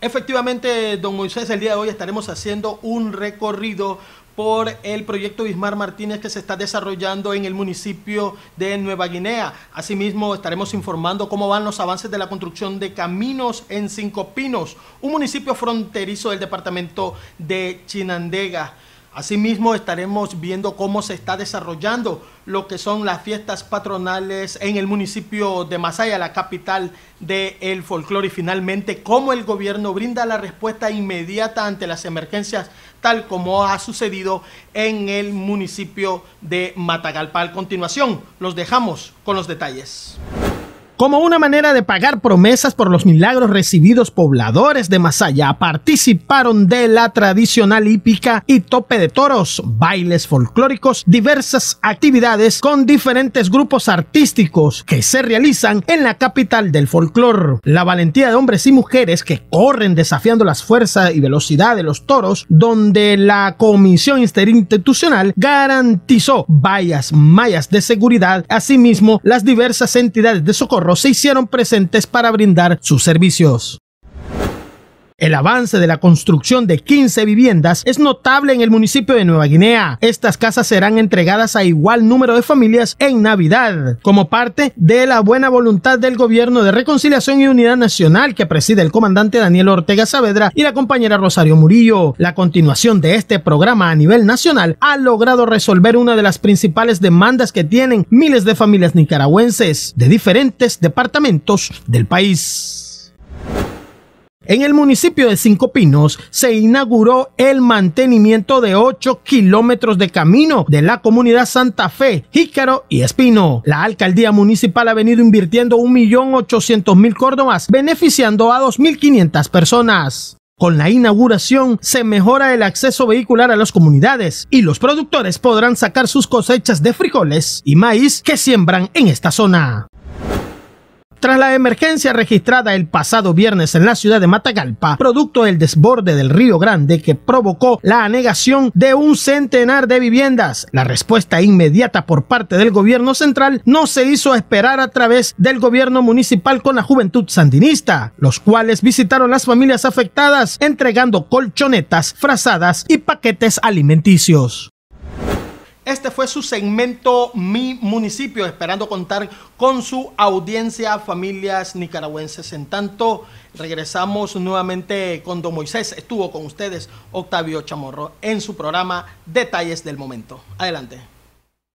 Efectivamente, don Moisés, el día de hoy estaremos haciendo un recorrido por el proyecto Bismar Martínez que se está desarrollando en el municipio de Nueva Guinea. Asimismo, estaremos informando cómo van los avances de la construcción de caminos en Cinco Pinos, un municipio fronterizo del departamento de Chinandega. Asimismo, estaremos viendo cómo se está desarrollando lo que son las fiestas patronales en el municipio de Masaya, la capital del folclore, y finalmente cómo el gobierno brinda la respuesta inmediata ante las emergencias, tal como ha sucedido en el municipio de Matagalpa. A continuación, los dejamos con los detalles como una manera de pagar promesas por los milagros recibidos, pobladores de Masaya participaron de la tradicional hípica y tope de toros, bailes folclóricos, diversas actividades con diferentes grupos artísticos que se realizan en la capital del folclor. La valentía de hombres y mujeres que corren desafiando las fuerzas y velocidad de los toros, donde la Comisión Interinstitucional garantizó vallas, mallas de seguridad, asimismo las diversas entidades de socorro se hicieron presentes para brindar sus servicios. El avance de la construcción de 15 viviendas es notable en el municipio de Nueva Guinea. Estas casas serán entregadas a igual número de familias en Navidad, como parte de la buena voluntad del Gobierno de Reconciliación y Unidad Nacional que preside el comandante Daniel Ortega Saavedra y la compañera Rosario Murillo. La continuación de este programa a nivel nacional ha logrado resolver una de las principales demandas que tienen miles de familias nicaragüenses de diferentes departamentos del país. En el municipio de Cinco Pinos se inauguró el mantenimiento de 8 kilómetros de camino de la comunidad Santa Fe, Jícaro y Espino. La alcaldía municipal ha venido invirtiendo 1.800.000 córdobas, beneficiando a 2.500 personas. Con la inauguración se mejora el acceso vehicular a las comunidades y los productores podrán sacar sus cosechas de frijoles y maíz que siembran en esta zona. Tras la emergencia registrada el pasado viernes en la ciudad de Matagalpa, producto del desborde del Río Grande que provocó la anegación de un centenar de viviendas, la respuesta inmediata por parte del gobierno central no se hizo esperar a través del gobierno municipal con la juventud sandinista, los cuales visitaron las familias afectadas entregando colchonetas, frazadas y paquetes alimenticios. Este fue su segmento Mi Municipio, esperando contar con su audiencia, familias nicaragüenses. En tanto, regresamos nuevamente con Don Moisés. Estuvo con ustedes Octavio Chamorro en su programa Detalles del Momento. Adelante.